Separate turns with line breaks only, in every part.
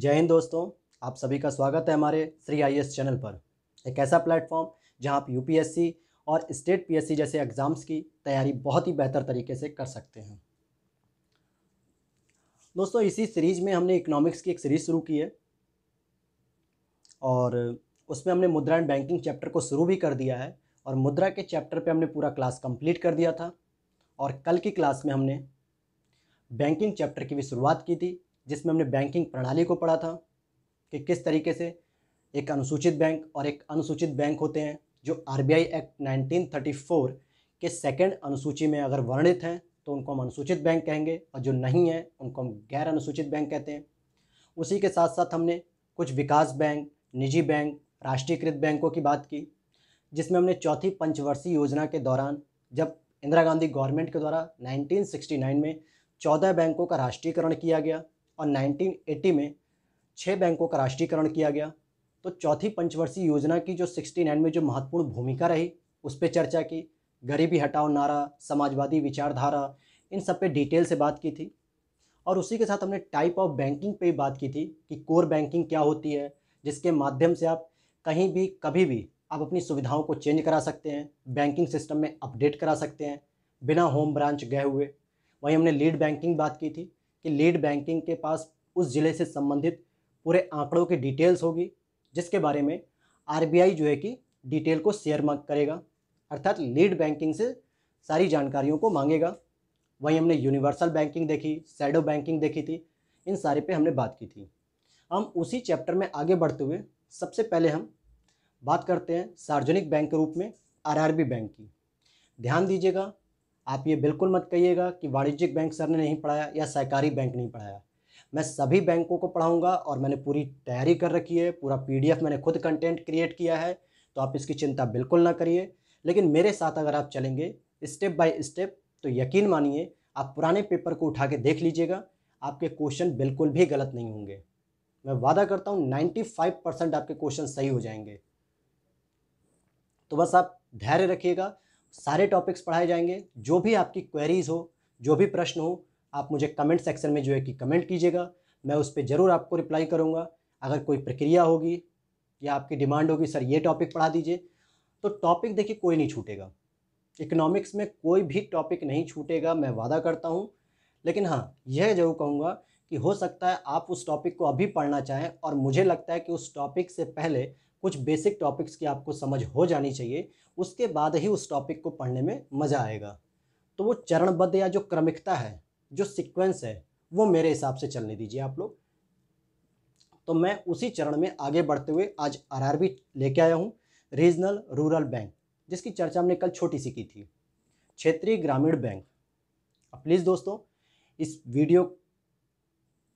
जय हिंद दोस्तों आप सभी का स्वागत है हमारे श्री आई चैनल पर एक ऐसा प्लेटफॉर्म जहां आप यूपीएससी और स्टेट पीएससी जैसे एग्ज़ाम्स की तैयारी बहुत ही बेहतर तरीके से कर सकते हैं दोस्तों इसी सीरीज़ में हमने इकोनॉमिक्स की एक सीरीज़ शुरू की है और उसमें हमने मुद्रा एंड बैंकिंग चैप्टर को शुरू भी कर दिया है और मुद्रा के चैप्टर पर हमने पूरा क्लास कम्प्लीट कर दिया था और कल की क्लास में हमने बैंकिंग चैप्टर की भी शुरुआत की थी जिसमें हमने बैंकिंग प्रणाली को पढ़ा था कि किस तरीके से एक अनुसूचित बैंक और एक अनुसूचित बैंक होते हैं जो आर एक्ट 1934 के सेकंड अनुसूची में अगर वर्णित हैं तो उनको हम अनुसूचित बैंक कहेंगे और जो नहीं हैं उनको हम गैर अनुसूचित बैंक कहते हैं उसी के साथ साथ हमने कुछ विकास बैंक निजी बैंक राष्ट्रीयकृत बैंकों की बात की जिसमें हमने चौथी पंचवर्षीय योजना के दौरान जब इंदिरा गांधी गवर्नमेंट के द्वारा 1969 में 14 बैंकों का राष्ट्रीयकरण किया गया और 1980 में छः बैंकों का राष्ट्रीयकरण किया गया तो चौथी पंचवर्षीय योजना की जो 69 में जो महत्वपूर्ण भूमिका रही उस पर चर्चा की गरीबी हटाओ नारा समाजवादी विचारधारा इन सब पे डिटेल से बात की थी और उसी के साथ हमने टाइप ऑफ बैंकिंग पे बात की थी कि कोर बैंकिंग क्या होती है जिसके माध्यम से आप कहीं भी कभी भी आप अपनी सुविधाओं को चेंज करा सकते हैं बैंकिंग सिस्टम में अपडेट करा सकते हैं बिना होम ब्रांच गए हुए वहीं हमने लीड बैंकिंग बात की थी कि लीड बैंकिंग के पास उस ज़िले से संबंधित पूरे आंकड़ों की डिटेल्स होगी जिसके बारे में आरबीआई जो है कि डिटेल को शेयर करेगा अर्थात लीड बैंकिंग से सारी जानकारियों को मांगेगा वहीं हमने यूनिवर्सल बैंकिंग देखी सैडो बैंकिंग देखी थी इन सारे पे हमने बात की थी हम उसी चैप्टर में आगे बढ़ते हुए सबसे पहले हम बात करते हैं सार्वजनिक बैंक के रूप में आरआरबी बैंक की ध्यान दीजिएगा आप ये बिल्कुल मत कहिएगा कि वाणिज्यिक बैंक सर ने नहीं पढ़ाया या सहकारी बैंक नहीं पढ़ाया मैं सभी बैंकों को पढ़ाऊंगा और मैंने पूरी तैयारी कर रखी है पूरा पी मैंने खुद कंटेंट क्रिएट किया है तो आप इसकी चिंता बिल्कुल ना करिए लेकिन मेरे साथ अगर आप चलेंगे स्टेप बाय स्टेप तो यकीन मानिए आप पुराने पेपर को उठा के देख लीजिएगा आपके क्वेश्चन बिल्कुल भी गलत नहीं होंगे मैं वादा करता हूँ नाइन्टी परसेंट आपके क्वेश्चन सही हो जाएंगे तो बस आप धैर्य रखिएगा सारे टॉपिक्स पढ़ाए जाएंगे जो भी आपकी क्वेरीज हो जो भी प्रश्न हो आप मुझे कमेंट सेक्शन में जो है कि कमेंट कीजिएगा मैं उस पर ज़रूर आपको रिप्लाई करूँगा अगर कोई प्रक्रिया होगी या आपकी डिमांड होगी सर ये टॉपिक पढ़ा दीजिए तो टॉपिक देखिए कोई नहीं छूटेगा इकोनॉमिक्स में कोई भी टॉपिक नहीं छूटेगा मैं वादा करता हूँ लेकिन हाँ यह जरूर कहूँगा कि हो सकता है आप उस टॉपिक को अभी पढ़ना चाहें और मुझे लगता है कि उस टॉपिक से पहले कुछ बेसिक टॉपिक्स की आपको समझ हो जानी चाहिए उसके बाद ही उस टॉपिक को पढ़ने में मज़ा आएगा तो वो चरणबद्ध या जो क्रमिकता है जो सिक्वेंस है वो मेरे हिसाब से चलने दीजिए आप लोग तो मैं उसी चरण में आगे बढ़ते हुए आज आर लेके आया हूँ रीजनल रूरल बैंक जिसकी चर्चा हमने कल छोटी सी की थी क्षेत्रीय ग्रामीण बैंक अब प्लीज़ दोस्तों इस वीडियो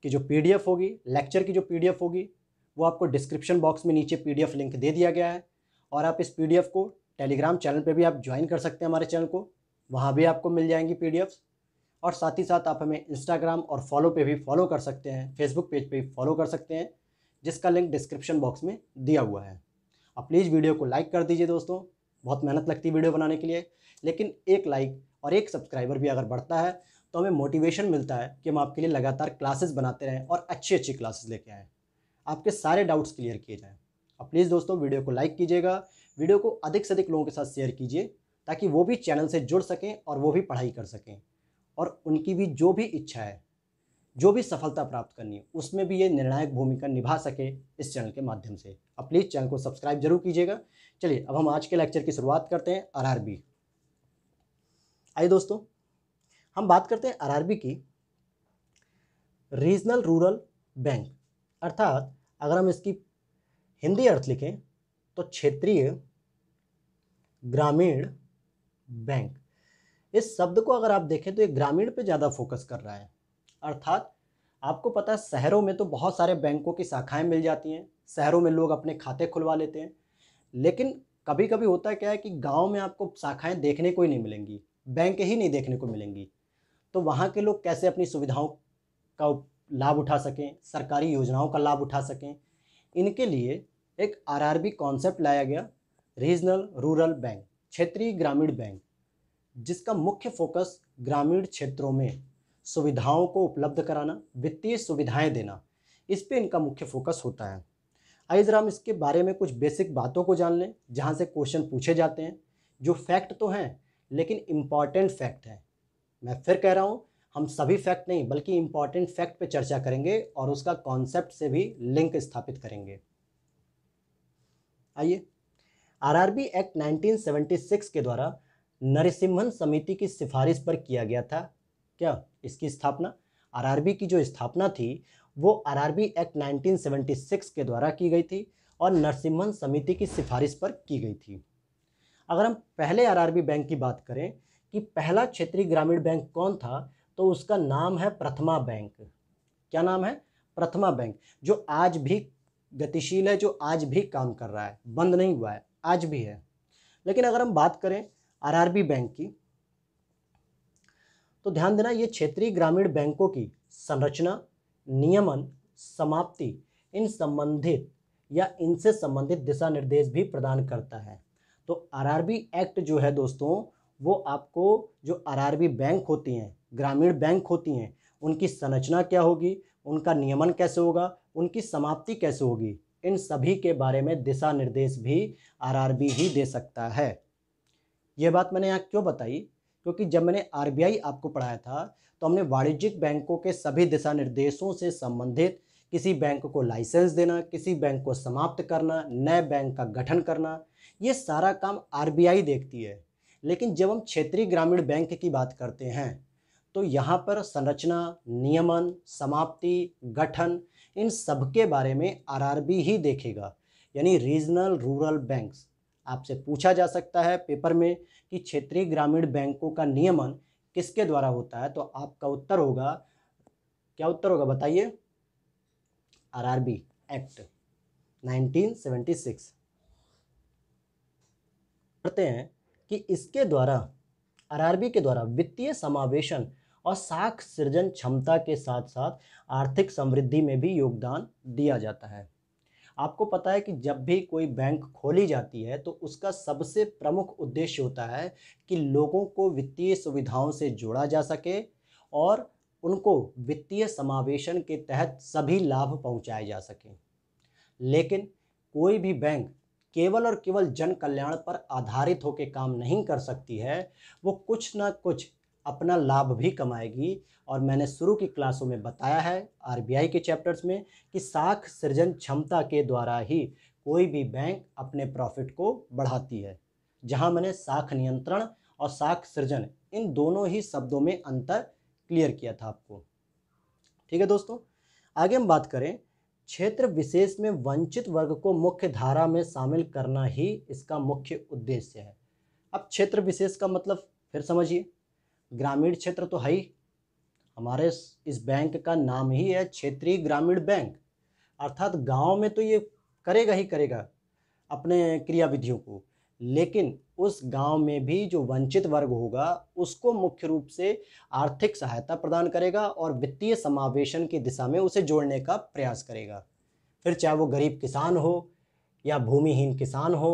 की जो पीडीएफ होगी लेक्चर की जो पीडीएफ होगी वो आपको डिस्क्रिप्शन बॉक्स में नीचे पी लिंक दे दिया गया है और आप इस पी को टेलीग्राम चैनल पर भी आप ज्वाइन कर सकते हैं हमारे चैनल को वहाँ भी आपको मिल जाएंगी पी और साथ ही साथ आप हमें इंस्टाग्राम और फॉलो पे भी फॉलो कर सकते हैं फेसबुक पेज पे भी फॉलो कर सकते हैं जिसका लिंक डिस्क्रिप्शन बॉक्स में दिया हुआ है आप प्लीज़ वीडियो को लाइक कर दीजिए दोस्तों बहुत मेहनत लगती है वीडियो बनाने के लिए लेकिन एक लाइक और एक सब्सक्राइबर भी अगर बढ़ता है तो हमें मोटिवेशन मिलता है कि हम आपके लिए लगातार क्लासेस बनाते रहें और अच्छी अच्छी क्लासेस लेके आएँ आपके सारे डाउट्स क्लियर किए जाएँ और प्लीज़ दोस्तों वीडियो को लाइक कीजिएगा वीडियो को अधिक से अधिक लोगों के साथ शेयर कीजिए ताकि वो भी चैनल से जुड़ सकें और वो भी पढ़ाई कर सकें और उनकी भी जो भी इच्छा है जो भी सफलता प्राप्त करनी है उसमें भी ये निर्णायक भूमिका निभा सके इस चैनल के माध्यम से अब प्लीज़ चैनल को सब्सक्राइब जरूर कीजिएगा चलिए अब हम आज के लेक्चर की शुरुआत करते हैं आरआरबी आइए दोस्तों हम बात करते हैं आरआरबी की रीजनल रूरल बैंक अर्थात अगर हम इसकी हिंदी अर्थ लिखें तो क्षेत्रीय ग्रामीण बैंक इस शब्द को अगर आप देखें तो ये ग्रामीण पे ज़्यादा फोकस कर रहा है अर्थात आपको पता है शहरों में तो बहुत सारे बैंकों की शाखाएं मिल जाती हैं शहरों में लोग अपने खाते खुलवा लेते हैं लेकिन कभी कभी होता क्या है कि गांव में आपको शाखाएं देखने को ही नहीं मिलेंगी बैंक ही नहीं देखने को मिलेंगी तो वहाँ के लोग कैसे अपनी सुविधाओं का लाभ उठा सकें सरकारी योजनाओं का लाभ उठा सकें इनके लिए एक आरआरबी कॉन्सेप्ट लाया गया रीजनल रूरल बैंक क्षेत्रीय ग्रामीण बैंक जिसका मुख्य फोकस ग्रामीण क्षेत्रों में सुविधाओं को उपलब्ध कराना वित्तीय सुविधाएं देना इस पे इनका मुख्य फोकस होता है आइए ज़रा हम इसके बारे में कुछ बेसिक बातों को जान लें जहाँ से क्वेश्चन पूछे जाते हैं जो फैक्ट तो हैं लेकिन इम्पॉर्टेंट फैक्ट हैं मैं फिर कह रहा हूँ हम सभी फैक्ट नहीं बल्कि इम्पॉर्टेंट फैक्ट पे चर्चा करेंगे और उसका कॉन्सेप्ट से भी लिंक स्थापित करेंगे आइए आरआरबी एक्ट 1976 के द्वारा नरसिम्हन समिति की सिफारिश पर किया गया था क्या इसकी स्थापना आरआरबी की जो स्थापना थी वो आरआरबी एक्ट 1976 के द्वारा की गई थी और नरसिम्हन समिति की सिफारिश पर की गई थी अगर हम पहले आरआरबी बैंक की बात करें कि पहला क्षेत्रीय ग्रामीण बैंक कौन था तो उसका नाम है प्रथमा बैंक क्या नाम है प्रथमा बैंक जो आज भी गतिशील है जो आज भी काम कर रहा है बंद नहीं हुआ है आज भी है लेकिन अगर हम बात करें आरआरबी बैंक की तो ध्यान देना ये क्षेत्रीय ग्रामीण बैंकों की संरचना नियमन समाप्ति इन संबंधित या इनसे संबंधित दिशा निर्देश भी प्रदान करता है तो आरआरबी एक्ट जो है दोस्तों वो आपको जो आरआरबी बैंक होती हैं ग्रामीण बैंक होती हैं उनकी संरचना क्या होगी उनका नियमन कैसे होगा उनकी समाप्ति कैसे होगी इन सभी के बारे में दिशा निर्देश भी आरआरबी ही दे सकता है यह बात मैंने यहाँ क्यों बताई क्योंकि जब मैंने आरबीआई आपको पढ़ाया था तो हमने वाणिज्यिक बैंकों के सभी दिशा निर्देशों से संबंधित किसी बैंक को लाइसेंस देना किसी बैंक को समाप्त करना नए बैंक का गठन करना ये सारा काम आरबीआई देखती है लेकिन जब हम क्षेत्रीय ग्रामीण बैंक की बात करते हैं तो यहाँ पर संरचना नियमन समाप्ति गठन इन सब के बारे में आरआरबी ही देखेगा यानी रीजनल रूरल बैंक्स आपसे पूछा जा सकता है पेपर में कि क्षेत्रीय ग्रामीण बैंकों का नियमन किसके द्वारा होता है तो आपका उत्तर होगा क्या उत्तर होगा बताइए आरआरबी एक्ट 1976 करते हैं कि इसके द्वारा आरआरबी के द्वारा वित्तीय समावेशन और साख सृजन क्षमता के साथ साथ आर्थिक समृद्धि में भी योगदान दिया जाता है आपको पता है कि जब भी कोई बैंक खोली जाती है तो उसका सबसे प्रमुख उद्देश्य होता है कि लोगों को वित्तीय सुविधाओं से जोड़ा जा सके और उनको वित्तीय समावेशन के तहत सभी लाभ पहुंचाए जा सकें लेकिन कोई भी बैंक केवल और केवल जन कल्याण पर आधारित होकर काम नहीं कर सकती है वो कुछ ना कुछ अपना लाभ भी कमाएगी और मैंने शुरू की क्लासों में बताया है आरबीआई के चैप्टर्स में कि साख सृजन क्षमता के द्वारा ही कोई भी बैंक अपने प्रॉफिट को बढ़ाती है जहां मैंने साख नियंत्रण और साख सृजन इन दोनों ही शब्दों में अंतर क्लियर किया था आपको ठीक है दोस्तों आगे हम बात करें क्षेत्र विशेष में वंचित वर्ग को मुख्य धारा में शामिल करना ही इसका मुख्य उद्देश्य है अब क्षेत्र विशेष का मतलब फिर समझिए ग्रामीण क्षेत्र तो है ही हमारे इस बैंक का नाम ही है क्षेत्रीय ग्रामीण बैंक अर्थात गांव में तो ये करेगा ही करेगा अपने क्रियाविधियों को लेकिन उस गांव में भी जो वंचित वर्ग होगा उसको मुख्य रूप से आर्थिक सहायता प्रदान करेगा और वित्तीय समावेशन की दिशा में उसे जोड़ने का प्रयास करेगा फिर चाहे वो गरीब किसान हो या भूमिहीन किसान हो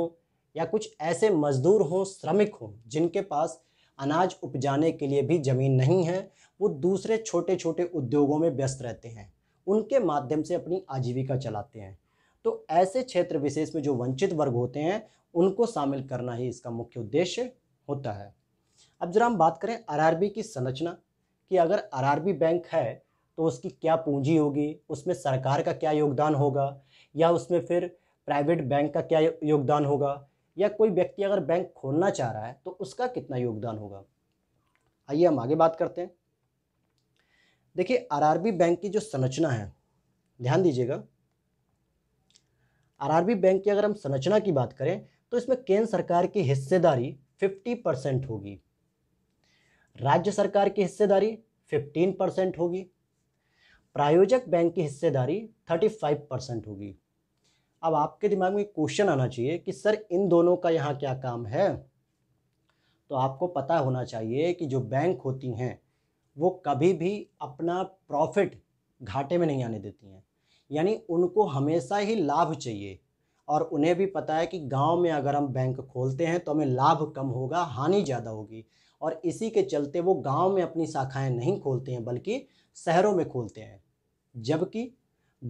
या कुछ ऐसे मजदूर हों श्रमिक हों जिनके पास अनाज उपजाने के लिए भी ज़मीन नहीं है वो दूसरे छोटे छोटे उद्योगों में व्यस्त रहते हैं उनके माध्यम से अपनी आजीविका चलाते हैं तो ऐसे क्षेत्र विशेष में जो वंचित वर्ग होते हैं उनको शामिल करना ही इसका मुख्य उद्देश्य होता है अब जरा हम बात करें आर की संरचना कि अगर आर बैंक है तो उसकी क्या पूंजी होगी उसमें सरकार का क्या योगदान होगा या उसमें फिर प्राइवेट बैंक का क्या योगदान होगा या कोई व्यक्ति अगर बैंक खोलना चाह रहा है तो उसका कितना योगदान होगा आइए हम आगे बात करते हैं देखिए आरआरबी बैंक की जो संरचना है ध्यान दीजिएगा आरआरबी बैंक की अगर हम संरचना की बात करें तो इसमें केंद्र सरकार की हिस्सेदारी 50 परसेंट होगी राज्य सरकार की हिस्सेदारी 15 परसेंट होगी प्रायोजक बैंक की हिस्सेदारी 35 परसेंट होगी अब आपके दिमाग में क्वेश्चन आना चाहिए कि सर इन दोनों का यहाँ क्या काम है तो आपको पता होना चाहिए कि जो बैंक होती हैं वो कभी भी अपना प्रॉफिट घाटे में नहीं आने देती हैं यानी उनको हमेशा ही लाभ चाहिए और उन्हें भी पता है कि गांव में अगर हम बैंक खोलते हैं तो हमें लाभ कम होगा हानि ज़्यादा होगी और इसी के चलते वो गांव में अपनी शाखाएं नहीं खोलते हैं बल्कि शहरों में खोलते हैं जबकि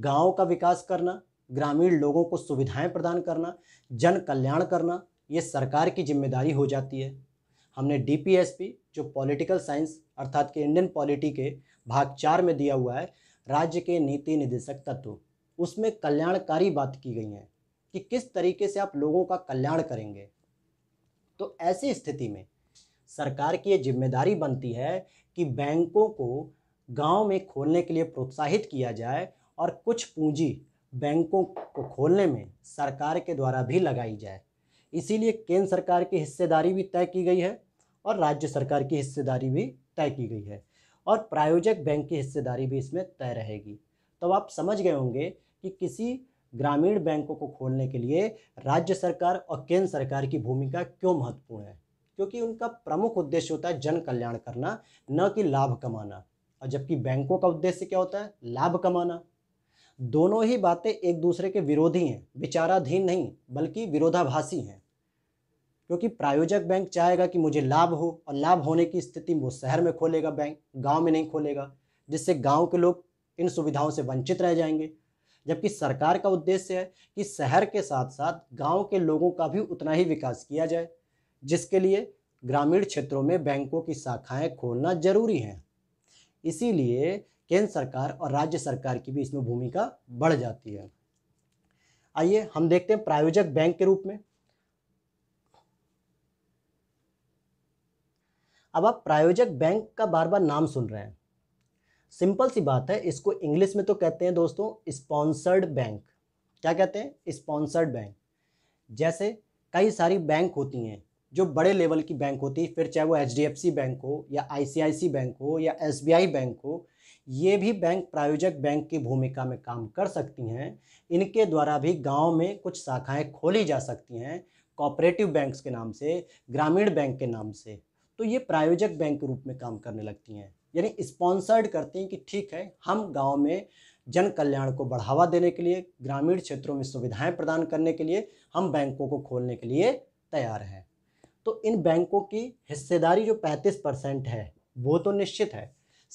गांव का विकास करना ग्रामीण लोगों को सुविधाएं प्रदान करना जन कल्याण करना ये सरकार की जिम्मेदारी हो जाती है हमने डीपीएसपी जो पॉलिटिकल साइंस अर्थात के इंडियन पॉलिटी के भाग चार में दिया हुआ है राज्य के नीति निदेशक तत्व उसमें कल्याणकारी बात की गई है कि किस तरीके से आप लोगों का कल्याण करेंगे तो ऐसी स्थिति में सरकार की ये जिम्मेदारी बनती है कि बैंकों को गांव में खोलने के लिए प्रोत्साहित किया जाए और कुछ पूंजी बैंकों को खोलने में सरकार के द्वारा भी लगाई जाए इसीलिए केंद्र सरकार की हिस्सेदारी भी तय की गई है और राज्य सरकार की हिस्सेदारी भी तय की गई है और प्रायोजक बैंक की हिस्सेदारी भी इसमें तय रहेगी तो आप समझ गए होंगे कि किसी ग्रामीण बैंकों को खोलने के लिए राज्य सरकार और केंद्र सरकार की भूमिका क्यों महत्वपूर्ण है क्योंकि उनका प्रमुख उद्देश्य होता है जन कल्याण करना न कि लाभ कमाना और जबकि बैंकों का उद्देश्य क्या होता है लाभ कमाना दोनों ही बातें एक दूसरे के विरोधी हैं विचाराधीन नहीं बल्कि विरोधाभासी हैं क्योंकि प्रायोजक बैंक चाहेगा कि मुझे लाभ हो और लाभ होने की स्थिति वो शहर में खोलेगा बैंक गांव में नहीं खोलेगा जिससे गांव के लोग इन सुविधाओं से वंचित रह जाएंगे जबकि सरकार का उद्देश्य है कि शहर के साथ साथ गांव के लोगों का भी उतना ही विकास किया जाए जिसके लिए ग्रामीण क्षेत्रों में बैंकों की शाखाएँ खोलना जरूरी हैं इसीलिए केंद्र सरकार और राज्य सरकार की भी इसमें भूमिका बढ़ जाती है आइए हम देखते हैं प्रायोजक बैंक के रूप में अब आप प्रायोजक बैंक का बार बार नाम सुन रहे हैं सिंपल सी बात है इसको इंग्लिश में तो कहते हैं दोस्तों स्पॉन्सर्ड बैंक क्या कहते हैं स्पॉन्सर्ड बैंक जैसे कई सारी बैंक होती हैं जो बड़े लेवल की बैंक होती है फिर चाहे वो एच बैंक हो या आई बैंक हो या एस बैंक हो ये भी बैंक प्रायोजक बैंक की भूमिका में काम कर सकती हैं इनके द्वारा भी गांव में कुछ शाखाएं खोली जा सकती हैं कॉपरेटिव बैंक्स के नाम से ग्रामीण बैंक के नाम से तो ये प्रायोजक बैंक के रूप में काम करने लगती हैं यानी स्पॉन्सर्ड करती हैं कि ठीक है हम गाँव में जन कल्याण को बढ़ावा देने के लिए ग्रामीण क्षेत्रों में सुविधाएँ प्रदान करने के लिए हम बैंकों को खोलने के लिए तैयार हैं तो इन बैंकों की हिस्सेदारी जो 35 परसेंट है वो तो निश्चित है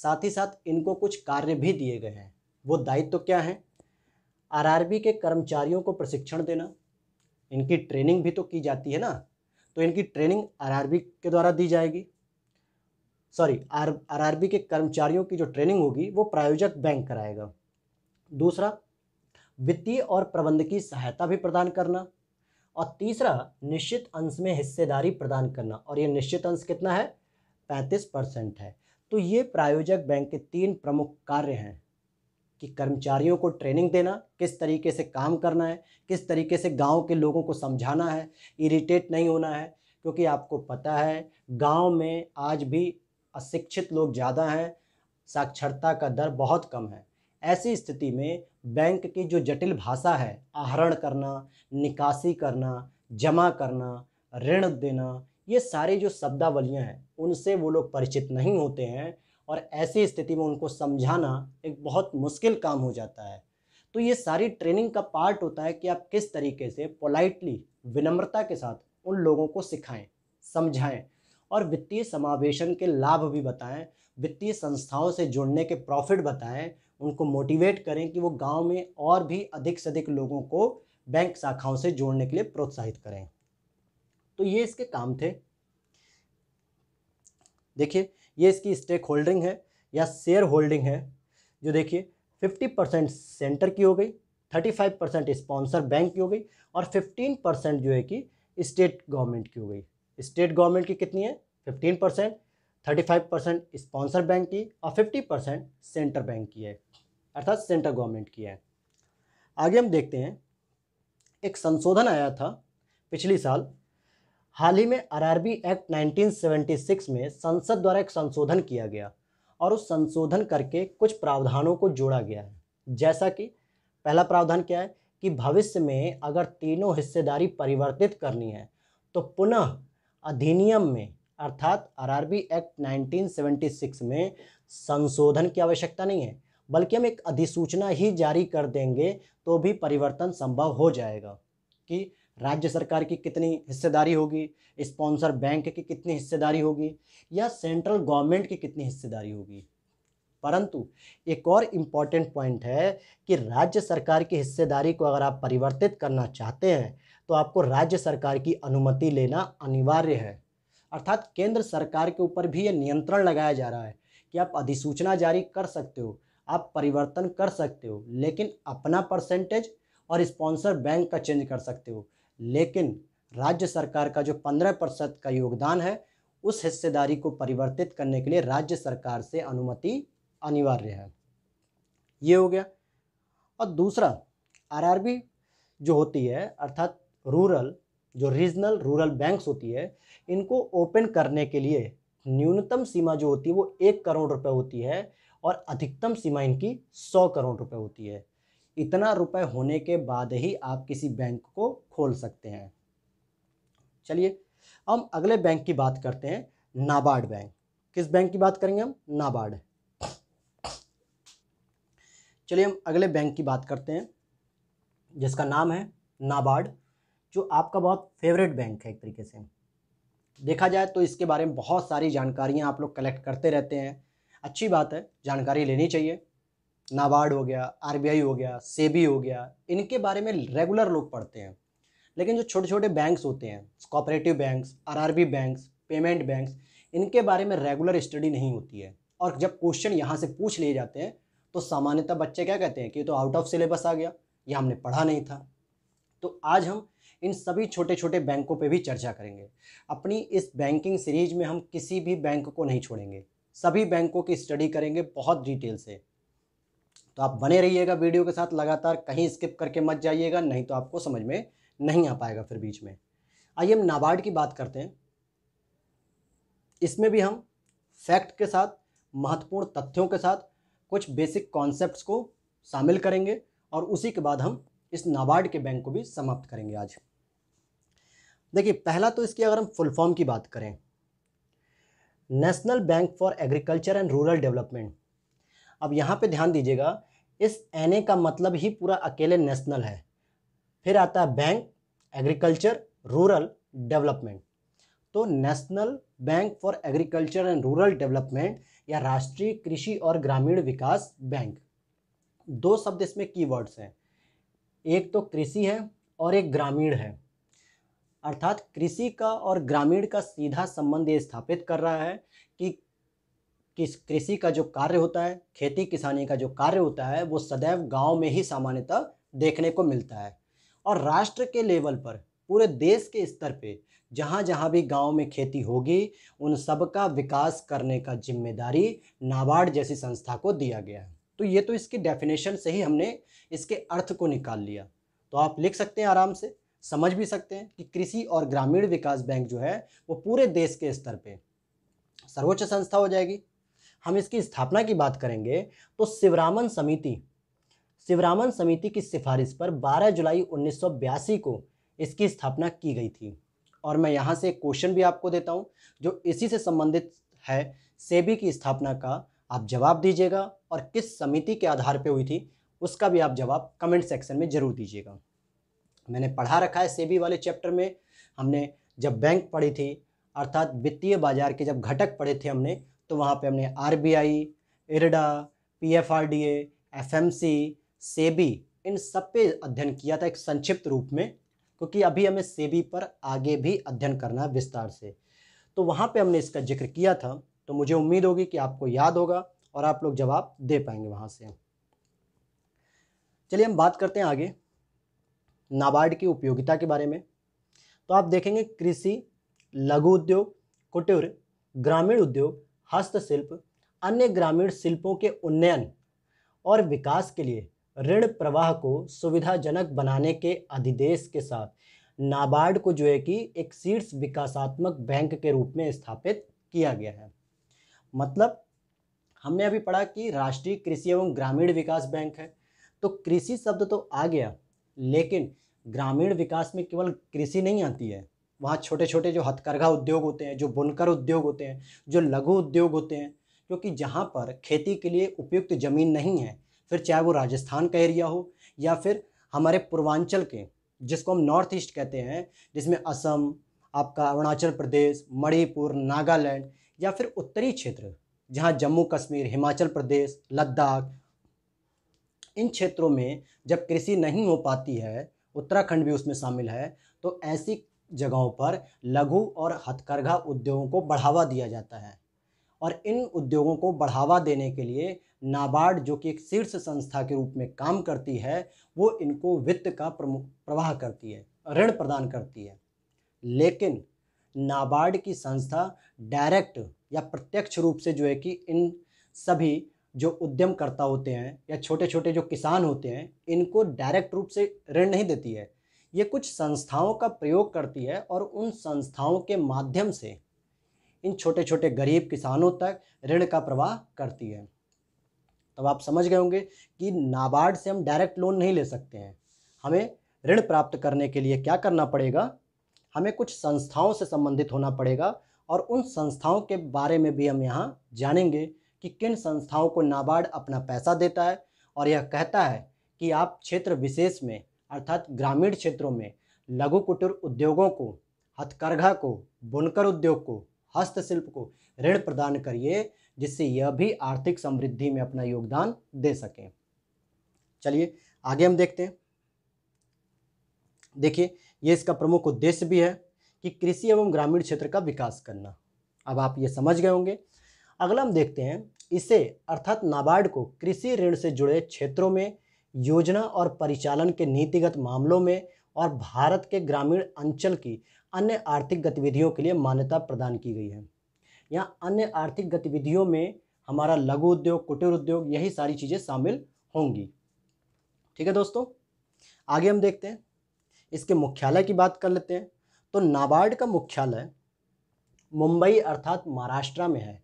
साथ ही साथ इनको कुछ कार्य भी दिए गए हैं वो दायित्व तो क्या है आरआरबी के कर्मचारियों को प्रशिक्षण देना इनकी ट्रेनिंग भी तो की जाती है ना तो इनकी ट्रेनिंग आरआरबी के द्वारा दी जाएगी सॉरी आर आर के कर्मचारियों की जो ट्रेनिंग होगी वो प्रायोजक बैंक कराएगा दूसरा वित्तीय और प्रबंधकीय सहायता भी प्रदान करना और तीसरा निश्चित अंश में हिस्सेदारी प्रदान करना और ये निश्चित अंश कितना है पैंतीस परसेंट है तो ये प्रायोजक बैंक के तीन प्रमुख कार्य हैं कि कर्मचारियों को ट्रेनिंग देना किस तरीके से काम करना है किस तरीके से गांव के लोगों को समझाना है इरिटेट नहीं होना है क्योंकि आपको पता है गांव में आज भी अशिक्षित लोग ज़्यादा हैं साक्षरता का दर बहुत कम है ऐसी स्थिति में बैंक की जो जटिल भाषा है आहरण करना निकासी करना जमा करना ऋण देना ये सारे जो शब्दावलियाँ हैं उनसे वो लोग परिचित नहीं होते हैं और ऐसी स्थिति में उनको समझाना एक बहुत मुश्किल काम हो जाता है तो ये सारी ट्रेनिंग का पार्ट होता है कि आप किस तरीके से पोलाइटली विनम्रता के साथ उन लोगों को सिखाएं समझाएं और वित्तीय समावेशन के लाभ भी बताएं वित्तीय संस्थाओं से जुड़ने के प्रॉफिट बताएं उनको मोटिवेट करें कि वो गांव में और भी अधिक से अधिक लोगों को बैंक शाखाओं से जोड़ने के लिए प्रोत्साहित करें तो ये इसके काम थे देखिए ये इसकी स्टेक होल्डिंग है या शेयर होल्डिंग है जो देखिए 50 परसेंट सेंटर की हो गई 35 परसेंट स्पॉन्सर बैंक की हो गई और 15 परसेंट जो है कि स्टेट गवर्नमेंट की हो गई स्टेट गवर्नमेंट की कितनी है 15 percent thirty five percent sponsor bank की और फिफ्टी परसेंट सेंटर बैंक की है अर्थात सेंटर गवर्नमेंट की है आगे हम देखते हैं एक संशोधन आया था पिछली साल हाल ही में आरआरबी एक्ट 1976 में संसद द्वारा एक संशोधन किया गया और उस संशोधन करके कुछ प्रावधानों को जोड़ा गया है जैसा कि पहला प्रावधान क्या है कि भविष्य में अगर तीनों हिस्सेदारी परिवर्तित करनी है तो पुनः अधिनियम में अर्थात आरआरबी एक्ट 1976 में संशोधन की आवश्यकता नहीं है बल्कि हम एक अधिसूचना ही जारी कर देंगे तो भी परिवर्तन संभव हो जाएगा कि राज्य सरकार की कितनी हिस्सेदारी होगी स्पॉन्सर बैंक की कितनी हिस्सेदारी होगी या सेंट्रल गवर्नमेंट की कितनी हिस्सेदारी होगी परंतु एक और इम्पॉर्टेंट पॉइंट है कि राज्य सरकार की हिस्सेदारी को अगर आप परिवर्तित करना चाहते हैं तो आपको राज्य सरकार की अनुमति लेना अनिवार्य है अर्थात केंद्र सरकार के ऊपर भी ये नियंत्रण लगाया जा रहा है कि आप अधिसूचना जारी कर सकते हो आप परिवर्तन कर सकते हो लेकिन अपना परसेंटेज और स्पॉन्सर बैंक का चेंज कर सकते हो लेकिन राज्य सरकार का जो पंद्रह प्रतिशत का योगदान है उस हिस्सेदारी को परिवर्तित करने के लिए राज्य सरकार से अनुमति अनिवार्य है ये हो गया और दूसरा आरआरबी जो होती है अर्थात रूरल जो रीजनल रूरल बैंक्स होती है इनको ओपन करने के लिए न्यूनतम सीमा जो होती है वो एक करोड़ रुपए होती है और अधिकतम सीमा इनकी सौ करोड़ रुपए होती है इतना रुपए होने के बाद ही आप किसी बैंक को खोल सकते हैं चलिए हम अगले बैंक की बात करते हैं नाबार्ड बैंक किस बैंक की बात करेंगे हम नाबार्ड चलिए हम अगले बैंक की बात करते हैं जिसका नाम है नाबार्ड जो आपका बहुत फेवरेट बैंक है एक तरीके से देखा जाए तो इसके बारे में बहुत सारी जानकारियां आप लोग कलेक्ट करते रहते हैं अच्छी बात है जानकारी लेनी चाहिए नाबार्ड हो गया आरबीआई हो गया सेबी हो गया इनके बारे में रेगुलर लोग पढ़ते हैं लेकिन जो छोटे छोटे बैंक्स होते हैं cooperative banks RRB banks payment banks इनके बारे में रेगुलर स्टडी नहीं होती है और जब क्वेश्चन यहाँ से पूछ लिए जाते हैं तो सामान्यतः बच्चे क्या कहते हैं कि तो आउट ऑफ सिलेबस आ गया या हमने पढ़ा नहीं था तो आज हम इन सभी छोटे छोटे बैंकों पर भी चर्चा करेंगे अपनी इस बैंकिंग सीरीज में हम किसी भी बैंक को नहीं छोड़ेंगे सभी बैंकों की स्टडी करेंगे बहुत डिटेल से तो आप बने रहिएगा वीडियो के साथ लगातार कहीं स्किप करके मत जाइएगा नहीं तो आपको समझ में नहीं आ पाएगा फिर बीच में आइए हम नाबार्ड की बात करते हैं इसमें भी हम फैक्ट के साथ महत्वपूर्ण तथ्यों के साथ कुछ बेसिक कॉन्सेप्ट्स को शामिल करेंगे और उसी के बाद हम इस नाबार्ड के बैंक को भी समाप्त करेंगे आज देखिए पहला तो इसकी अगर हम फुल फॉर्म की बात करें national bank for agriculture and rural development अब यहाँ पे ध्यान दीजिएगा इस एन का मतलब ही पूरा अकेले नेशनल है फिर आता है बैंक एग्रीकल्चर रूरल डेवलपमेंट तो national bank for agriculture and rural development या राष्ट्रीय कृषि और ग्रामीण विकास बैंक दो शब्द इसमें कीवर्ड्स हैं एक तो कृषि है और एक ग्रामीण है अर्थात कृषि का और ग्रामीण का सीधा संबंध ये स्थापित कर रहा है किस कृषि का जो कार्य होता है खेती किसानी का जो कार्य होता है वो सदैव गांव में ही सामान्यतः देखने को मिलता है और राष्ट्र के लेवल पर पूरे देश के स्तर पे जहाँ जहाँ भी गांव में खेती होगी उन सब का विकास करने का जिम्मेदारी नाबार्ड जैसी संस्था को दिया गया है तो ये तो इसकी डेफिनेशन से ही हमने इसके अर्थ को निकाल लिया तो आप लिख सकते हैं आराम से समझ भी सकते हैं कि कृषि और ग्रामीण विकास बैंक जो है वो पूरे देश के स्तर पे सर्वोच्च संस्था हो जाएगी हम इसकी स्थापना की बात करेंगे तो शिवरामन समिति शिवरामन समिति की सिफारिश पर 12 जुलाई उन्नीस को इसकी स्थापना की गई थी और मैं यहाँ से एक क्वेश्चन भी आपको देता हूँ जो इसी से संबंधित है सेबी की स्थापना का आप जवाब दीजिएगा और किस समिति के आधार पर हुई थी उसका भी आप जवाब कमेंट सेक्शन में ज़रूर दीजिएगा मैंने पढ़ा रखा है सेबी वाले चैप्टर में हमने जब बैंक पढ़ी थी अर्थात वित्तीय बाजार के जब घटक पढ़े थे हमने तो वहाँ पे हमने RBI IRDA PFRDA FMC SEBI इन सब पे अध्ययन किया था एक संक्षिप्त रूप में क्योंकि अभी हमें सेबी पर आगे भी अध्ययन करना है विस्तार से तो वहाँ पे हमने इसका जिक्र किया था तो मुझे उम्मीद होगी कि आपको याद होगा और आप लोग जवाब दे पाएंगे वहाँ से चलिए हम बात करते हैं आगे नाबार्ड की उपयोगिता के बारे में तो आप देखेंगे कृषि लघु उद्योग कुटीर ग्रामीण उद्योग हस्तशिल्प अन्य ग्रामीण शिल्पों के उन्नयन और विकास के लिए ऋण प्रवाह को सुविधाजनक बनाने के अधिदेश के साथ नाबार्ड को जो है कि एक शीर्ष विकासात्मक बैंक के रूप में स्थापित किया गया है मतलब हमने अभी पढ़ा कि राष्ट्रीय कृषि एवं ग्रामीण विकास बैंक है तो कृषि शब्द तो आ गया लेकिन ग्रामीण विकास में केवल कृषि नहीं आती है वहाँ छोटे छोटे जो हथकरघा उद्योग होते हैं जो बुनकर उद्योग होते हैं जो लघु उद्योग होते हैं क्योंकि जहाँ पर खेती के लिए उपयुक्त ज़मीन नहीं है फिर चाहे वो राजस्थान का एरिया हो या फिर हमारे पूर्वांचल के जिसको हम नॉर्थ ईस्ट कहते हैं जिसमें असम आपका अरुणाचल प्रदेश मणिपुर नागालैंड या फिर उत्तरी क्षेत्र जहाँ जम्मू कश्मीर हिमाचल प्रदेश लद्दाख इन क्षेत्रों में जब कृषि नहीं हो पाती है उत्तराखंड भी उसमें शामिल है तो ऐसी जगहों पर लघु और हथकरघा उद्योगों को बढ़ावा दिया जाता है और इन उद्योगों को बढ़ावा देने के लिए नाबार्ड जो कि एक शीर्ष संस्था के रूप में काम करती है वो इनको वित्त का प्रवाह करती है ऋण प्रदान करती है लेकिन नाबार्ड की संस्था डायरेक्ट या प्रत्यक्ष रूप से जो है कि इन सभी जो उद्यमकर्ता होते हैं या छोटे छोटे जो किसान होते हैं इनको डायरेक्ट रूप से ऋण नहीं देती है ये कुछ संस्थाओं का प्रयोग करती है और उन संस्थाओं के माध्यम से इन छोटे छोटे गरीब किसानों तक ऋण का प्रवाह करती है तब आप समझ गए होंगे कि नाबार्ड से हम डायरेक्ट लोन नहीं ले सकते हैं हमें ऋण प्राप्त करने के लिए क्या करना पड़ेगा हमें कुछ संस्थाओं से संबंधित होना पड़ेगा और उन संस्थाओं के बारे में भी हम यहाँ जानेंगे कि किन संस्थाओं को नाबार्ड अपना पैसा देता है और यह कहता है कि आप क्षेत्र विशेष में अर्थात ग्रामीण क्षेत्रों में लघु कुटीर उद्योगों को हथकरघा को बुनकर उद्योग को हस्तशिल्प को ऋण प्रदान करिए जिससे यह भी आर्थिक समृद्धि में अपना योगदान दे सकें चलिए आगे हम देखते हैं देखिए ये इसका प्रमुख उद्देश्य भी है कि कृषि एवं ग्रामीण क्षेत्र का विकास करना अब आप ये समझ गए होंगे अगला हम देखते हैं इसे अर्थात नाबार्ड को कृषि ऋण से जुड़े क्षेत्रों में योजना और परिचालन के नीतिगत मामलों में और भारत के ग्रामीण अंचल की अन्य आर्थिक गतिविधियों के लिए मान्यता प्रदान की गई है यहाँ अन्य आर्थिक गतिविधियों में हमारा लघु उद्योग कुटीर उद्योग यही सारी चीज़ें शामिल होंगी ठीक है दोस्तों आगे हम देखते हैं इसके मुख्यालय की बात कर लेते हैं तो नाबार्ड का मुख्यालय मुंबई अर्थात महाराष्ट्र में है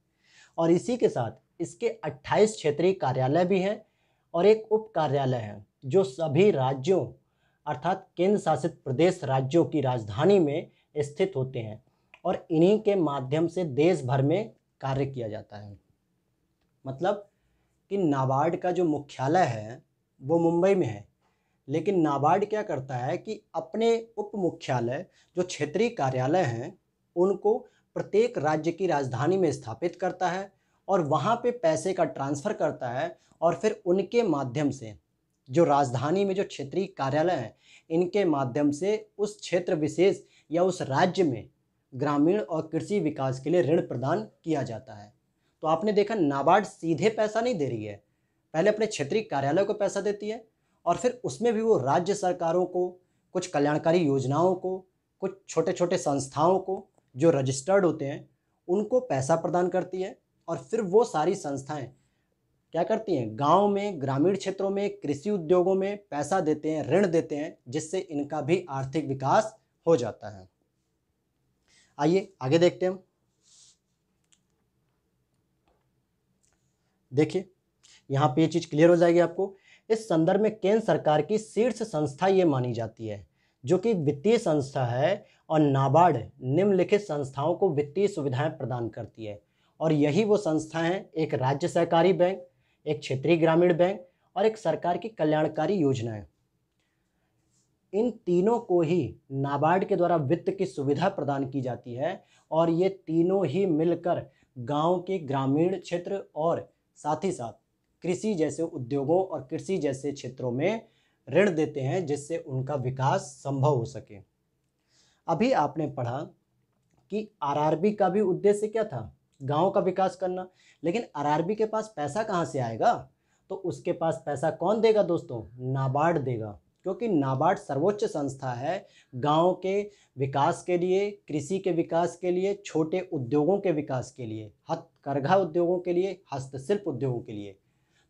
और इसी के साथ इसके 28 क्षेत्रीय कार्यालय भी हैं और एक उप कार्यालय है जो सभी राज्यों अर्थात केंद्र शासित प्रदेश राज्यों की राजधानी में स्थित होते हैं और इन्हीं के माध्यम से देश भर में कार्य किया जाता है मतलब कि नाबार्ड का जो मुख्यालय है वो मुंबई में है लेकिन नाबार्ड क्या करता है कि अपने उप मुख्यालय जो क्षेत्रीय कार्यालय हैं उनको प्रत्येक राज्य की राजधानी में स्थापित करता है और वहाँ पे पैसे का ट्रांसफ़र करता है और फिर उनके माध्यम से जो राजधानी में जो क्षेत्रीय कार्यालय हैं इनके माध्यम से उस क्षेत्र विशेष या उस राज्य में ग्रामीण और कृषि विकास के लिए ऋण प्रदान किया जाता है तो आपने देखा नाबार्ड सीधे पैसा नहीं दे रही है पहले अपने क्षेत्रीय कार्यालय को पैसा देती है और फिर उसमें भी वो राज्य सरकारों को कुछ कल्याणकारी योजनाओं को कुछ छोटे छोटे संस्थाओं को जो रजिस्टर्ड होते हैं उनको पैसा प्रदान करती है और फिर वो सारी संस्थाएं क्या करती हैं गांव में ग्रामीण क्षेत्रों में कृषि उद्योगों में पैसा देते हैं ऋण देते हैं जिससे इनका भी आर्थिक विकास हो जाता है आइए आगे देखते हैं देखिए यहाँ पे ये चीज़ क्लियर हो जाएगी आपको इस संदर्भ में केंद्र सरकार की शीर्ष संस्था ये मानी जाती है जो कि वित्तीय संस्था है और नाबार्ड निम्नलिखित संस्थाओं को वित्तीय सुविधाएं प्रदान करती है और यही वो संस्था हैं एक राज्य सहकारी बैंक एक क्षेत्रीय ग्रामीण बैंक और एक सरकार की कल्याणकारी योजनाएं इन तीनों को ही नाबार्ड के द्वारा वित्त की सुविधा प्रदान की जाती है और ये तीनों ही मिलकर गांव के ग्रामीण क्षेत्र और साथ ही साथ कृषि जैसे उद्योगों और कृषि जैसे क्षेत्रों में ऋण देते हैं जिससे उनका विकास संभव हो सके अभी आपने पढ़ा कि आरआरबी का भी उद्देश्य क्या था गाँव का विकास करना लेकिन आर के पास पैसा कहाँ से आएगा तो उसके पास पैसा कौन देगा दोस्तों नाबार्ड देगा क्योंकि नाबार्ड सर्वोच्च संस्था है गाँव के विकास के लिए कृषि के विकास के लिए छोटे उद्योगों के विकास के लिए हथकरघा उद्योगों के लिए हस्तशिल्प उद्योगों के लिए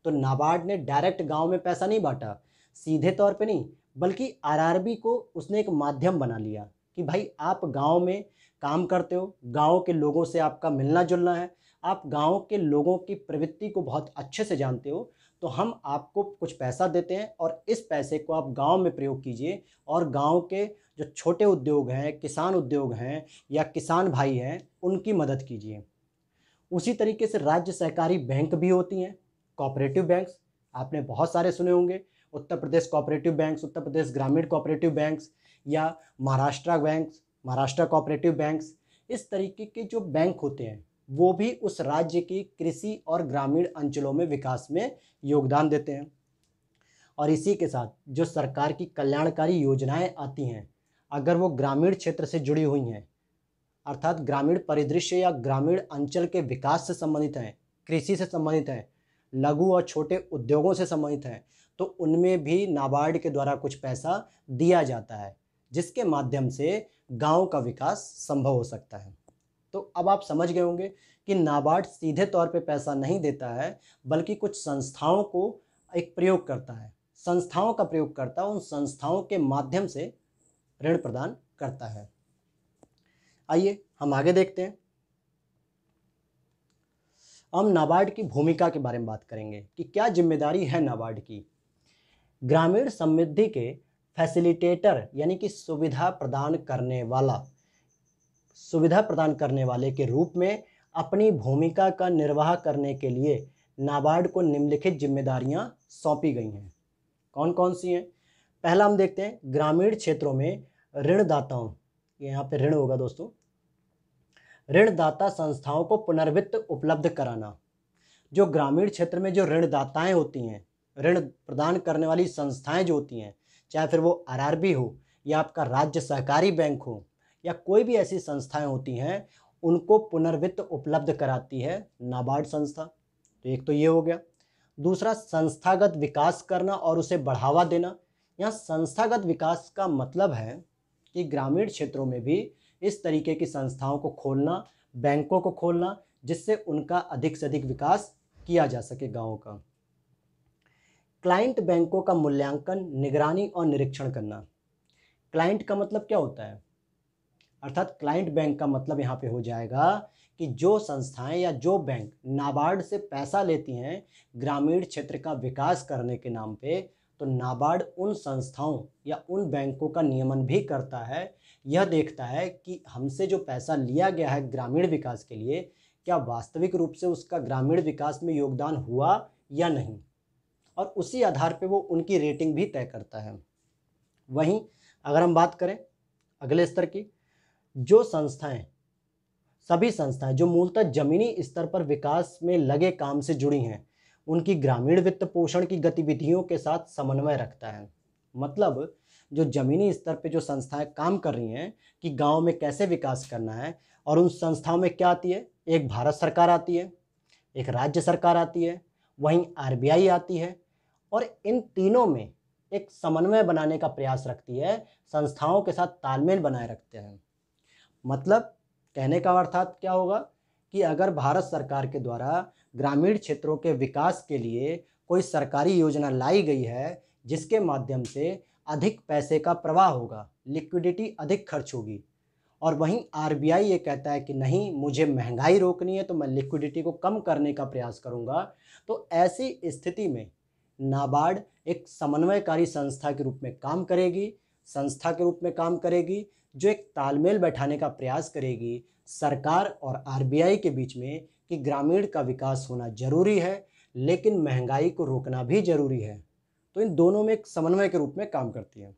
तो नाबार्ड ने डायरेक्ट गाँव में पैसा नहीं बांटा सीधे तौर पे नहीं बल्कि आरआरबी को उसने एक माध्यम बना लिया कि भाई आप गांव में काम करते हो गाँव के लोगों से आपका मिलना जुलना है आप गाँव के लोगों की प्रवृत्ति को बहुत अच्छे से जानते हो तो हम आपको कुछ पैसा देते हैं और इस पैसे को आप गांव में प्रयोग कीजिए और गांव के जो छोटे उद्योग हैं किसान उद्योग हैं या किसान भाई हैं उनकी मदद कीजिए उसी तरीके से राज्य सहकारी बैंक भी होती हैं कोऑपरेटिव बैंक्स आपने बहुत सारे सुने होंगे उत्तर प्रदेश कोऑपरेटिव बैंक्स उत्तर प्रदेश ग्रामीण कोऑपरेटिव बैंक्स या Maharashtra banks Maharashtra cooperative banks इस तरीके के जो बैंक होते हैं वो भी उस राज्य की कृषि और ग्रामीण अंचलों में विकास में योगदान देते हैं और इसी के साथ जो सरकार की कल्याणकारी योजनाएं आती हैं अगर वो ग्रामीण क्षेत्र से जुड़ी हुई हैं अर्थात ग्रामीण परिदृश्य या ग्रामीण अंचल के विकास से संबंधित हैं कृषि से संबंधित हैं लघु और छोटे उद्योगों से संबंधित हैं तो उनमें भी नाबार्ड के द्वारा कुछ पैसा दिया जाता है जिसके माध्यम से गाँव का विकास संभव हो सकता है तो अब आप समझ गए होंगे कि नाबार्ड सीधे तौर पे पैसा नहीं देता है बल्कि कुछ संस्थाओं को एक प्रयोग करता है संस्थाओं का प्रयोग करता है उन संस्थाओं के माध्यम से ऋण प्रदान करता है आइए हम आगे देखते हैं हम नाबार्ड की भूमिका के बारे में बात करेंगे कि क्या जिम्मेदारी है नाबार्ड की ग्रामीण समृद्धि के फैसिलिटेटर यानी कि सुविधा प्रदान करने वाला सुविधा प्रदान करने वाले के रूप में अपनी भूमिका का निर्वाह करने के लिए नाबार्ड को निम्नलिखित जिम्मेदारियां सौंपी गई हैं कौन कौन सी हैं पहला हम देखते हैं ग्रामीण क्षेत्रों में ऋणदाताओं ये यहाँ पे ऋण होगा दोस्तों ऋणदाता संस्थाओं को पुनर्वित्त उपलब्ध कराना जो ग्रामीण क्षेत्र में जो ऋणदाताएं होती हैं ऋण प्रदान करने वाली संस्थाएं जो होती हैं चाहे फिर वो आर हो या आपका राज्य सहकारी बैंक हो या कोई भी ऐसी संस्थाएं होती हैं उनको पुनर्वित्त उपलब्ध कराती है नाबार्ड संस्था तो एक तो ये हो गया दूसरा संस्थागत विकास करना और उसे बढ़ावा देना यहाँ संस्थागत विकास का मतलब है कि ग्रामीण क्षेत्रों में भी इस तरीके की संस्थाओं को खोलना बैंकों को खोलना जिससे उनका अधिक से अधिक विकास किया जा सके गाँव का क्लाइंट बैंकों का मूल्यांकन निगरानी और निरीक्षण करना क्लाइंट का मतलब क्या होता है अर्थात क्लाइंट बैंक का मतलब यहाँ पे हो जाएगा कि जो संस्थाएं या जो बैंक नाबार्ड से पैसा लेती हैं ग्रामीण क्षेत्र का विकास करने के नाम पे तो नाबार्ड उन संस्थाओं या उन बैंकों का नियमन भी करता है यह देखता है कि हमसे जो पैसा लिया गया है ग्रामीण विकास के लिए क्या वास्तविक रूप से उसका ग्रामीण विकास में योगदान हुआ या नहीं और उसी आधार पे वो उनकी रेटिंग भी तय करता है वहीं अगर हम बात करें अगले स्तर की जो संस्थाएं सभी संस्थाएं जो मूलतः जमीनी स्तर पर विकास में लगे काम से जुड़ी हैं उनकी ग्रामीण वित्त पोषण की गतिविधियों के साथ समन्वय रखता है मतलब जो जमीनी स्तर पे जो संस्थाएं काम कर रही हैं कि गांव में कैसे विकास करना है और उन संस्थाओं में क्या आती है एक भारत सरकार आती है एक राज्य सरकार आती है वहीं आरबीआई आती है और इन तीनों में एक समन्वय बनाने का प्रयास रखती है संस्थाओं के साथ तालमेल बनाए रखते हैं मतलब कहने का अर्थात क्या होगा कि अगर भारत सरकार के द्वारा ग्रामीण क्षेत्रों के विकास के लिए कोई सरकारी योजना लाई गई है जिसके माध्यम से अधिक पैसे का प्रवाह होगा लिक्विडिटी अधिक खर्च होगी और वहीं आरबीआई ये कहता है कि नहीं मुझे महंगाई रोकनी है तो मैं लिक्विडिटी को कम करने का प्रयास करूँगा तो ऐसी स्थिति में नाबार्ड एक समन्वयकारी संस्था के रूप में काम करेगी संस्था के रूप में काम करेगी जो एक तालमेल बैठाने का प्रयास करेगी सरकार और आरबीआई के बीच में कि ग्रामीण का विकास होना जरूरी है लेकिन महंगाई को रोकना भी जरूरी है तो इन दोनों में एक समन्वय के रूप में काम करती है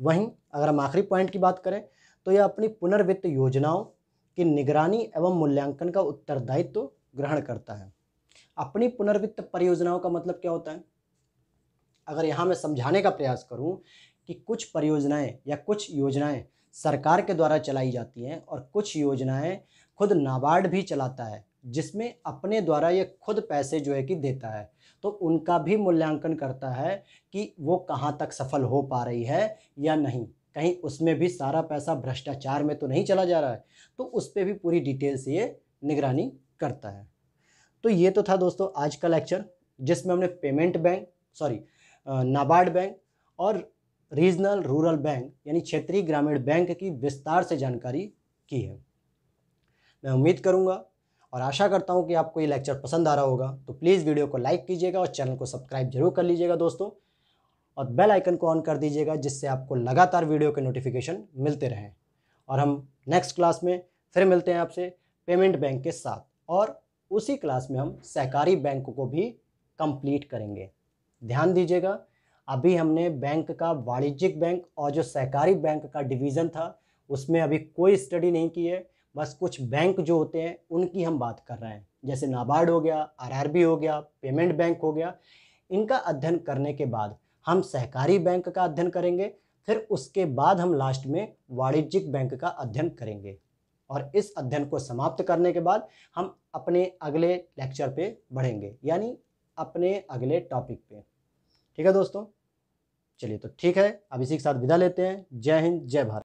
वहीं अगर हम आखिरी पॉइंट की बात करें तो यह अपनी पुनर्वित्त योजनाओं की निगरानी एवं मूल्यांकन का उत्तरदायित्व तो ग्रहण करता है अपनी पुनर्वित्त परियोजनाओं का मतलब क्या होता है अगर यहाँ मैं समझाने का प्रयास करूँ कि कुछ परियोजनाएं या कुछ योजनाएं सरकार के द्वारा चलाई जाती हैं और कुछ योजनाएं खुद नाबार्ड भी चलाता है जिसमें अपने द्वारा ये खुद पैसे जो है कि देता है तो उनका भी मूल्यांकन करता है कि वो कहाँ तक सफल हो पा रही है या नहीं कहीं उसमें भी सारा पैसा भ्रष्टाचार में तो नहीं चला जा रहा है तो उस पर भी पूरी डिटेल से ये निगरानी करता है तो ये तो था दोस्तों आज का लेक्चर जिसमें हमने payment bank sorry NABARD bank और रीजनल रूरल बैंक यानी क्षेत्रीय ग्रामीण बैंक की विस्तार से जानकारी की है मैं उम्मीद करूँगा और आशा करता हूँ कि आपको ये लेक्चर पसंद आ रहा होगा तो प्लीज़ वीडियो को लाइक कीजिएगा और चैनल को सब्सक्राइब जरूर कर लीजिएगा दोस्तों और बेल आइकन को ऑन कर दीजिएगा जिससे आपको लगातार वीडियो के नोटिफिकेशन मिलते रहें और हम नेक्स्ट क्लास में फिर मिलते हैं आपसे पेमेंट बैंक के साथ और उसी क्लास में हम सहकारी बैंक को भी कंप्लीट करेंगे ध्यान दीजिएगा अभी हमने बैंक का वाणिज्यिक बैंक और जो सहकारी बैंक का डिवीज़न था उसमें अभी कोई स्टडी नहीं की है बस कुछ बैंक जो होते हैं उनकी हम बात कर रहे हैं जैसे नाबार्ड हो गया आर हो गया पेमेंट बैंक हो गया इनका अध्ययन करने के बाद हम सहकारी बैंक का अध्ययन करेंगे फिर उसके बाद हम लास्ट में वाणिज्यिक बैंक का अध्ययन करेंगे और इस अध्ययन को समाप्त करने के बाद हम अपने अगले लेक्चर पे बढ़ेंगे यानी अपने अगले टॉपिक पे ठीक है दोस्तों चलिए तो ठीक है अब इसी के साथ विदा लेते हैं जय हिंद जय भारत